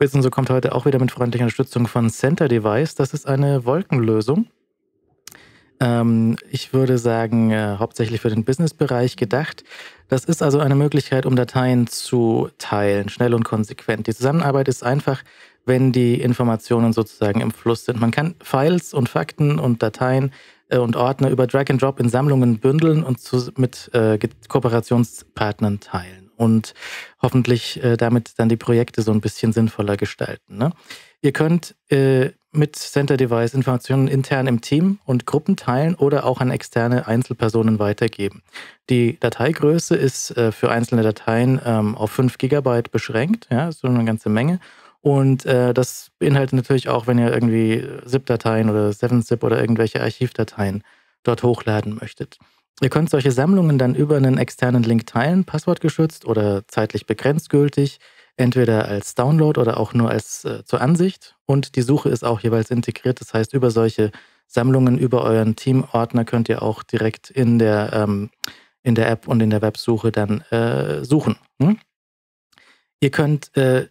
Bits so kommt heute auch wieder mit freundlicher Unterstützung von Center Device. Das ist eine Wolkenlösung. Ähm, ich würde sagen, äh, hauptsächlich für den Business-Bereich gedacht. Das ist also eine Möglichkeit, um Dateien zu teilen, schnell und konsequent. Die Zusammenarbeit ist einfach, wenn die Informationen sozusagen im Fluss sind. Man kann Files und Fakten und Dateien äh, und Ordner über Drag and Drop in Sammlungen bündeln und zu, mit äh, Kooperationspartnern teilen und hoffentlich äh, damit dann die Projekte so ein bisschen sinnvoller gestalten. Ne? Ihr könnt äh, mit Center Device Informationen intern im Team und Gruppen teilen oder auch an externe Einzelpersonen weitergeben. Die Dateigröße ist äh, für einzelne Dateien ähm, auf 5 GB beschränkt, ja, ist so eine ganze Menge. Und äh, das beinhaltet natürlich auch, wenn ihr irgendwie ZIP-Dateien äh, oder 7-Zip oder irgendwelche Archivdateien dort hochladen möchtet. Ihr könnt solche Sammlungen dann über einen externen Link teilen, passwortgeschützt oder zeitlich begrenzt gültig, entweder als Download oder auch nur als äh, zur Ansicht. Und die Suche ist auch jeweils integriert. Das heißt, über solche Sammlungen, über euren Teamordner könnt ihr auch direkt in der, ähm, in der App und in der Websuche dann äh, suchen. Hm? Ihr könnt äh,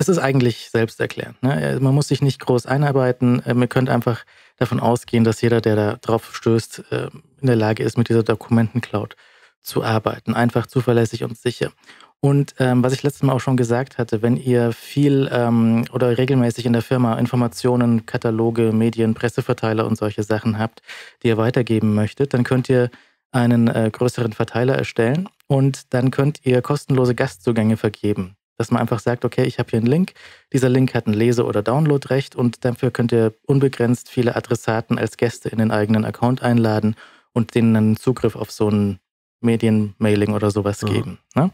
es ist eigentlich selbsterklärend. Ne? Äh, man muss sich nicht groß einarbeiten. Ähm, ihr könnt einfach davon ausgehen, dass jeder, der da drauf stößt, ähm, in der Lage ist, mit dieser Dokumentencloud zu arbeiten. Einfach, zuverlässig und sicher. Und ähm, was ich letztes Mal auch schon gesagt hatte, wenn ihr viel ähm, oder regelmäßig in der Firma Informationen, Kataloge, Medien, Presseverteiler und solche Sachen habt, die ihr weitergeben möchtet, dann könnt ihr einen äh, größeren Verteiler erstellen und dann könnt ihr kostenlose Gastzugänge vergeben. Dass man einfach sagt, okay, ich habe hier einen Link, dieser Link hat ein Lese- oder Downloadrecht und dafür könnt ihr unbegrenzt viele Adressaten als Gäste in den eigenen Account einladen und denen dann Zugriff auf so ein Medienmailing oder sowas ja. Mhm. geben. Ne?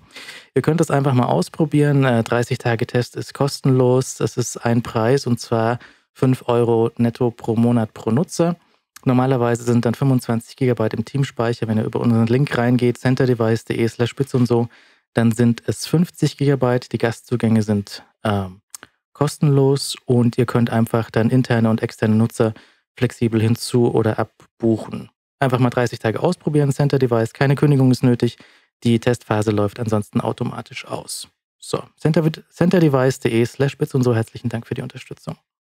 Ihr könnt das einfach mal ausprobieren. 30 äh, Tage Test ist kostenlos. Das ist ein Preis und zwar 5 Euro netto pro Monat pro Nutzer. Normalerweise sind dann 25 Gigabyte im Teamspeicher. Wenn ihr über unseren Link reingeht, centerdevice.de slash spitz und so, dann sind es 50 Gigabyte. Die Gastzugänge sind äh, kostenlos und ihr könnt einfach dann interne und externe Nutzer flexibel hinzu oder abbuchen. Einfach mal 30 Tage ausprobieren, Center Device, keine Kündigung ist nötig. Die Testphase läuft ansonsten automatisch aus. So, center, centerdevice.de slash bits und so herzlichen Dank für die Unterstützung.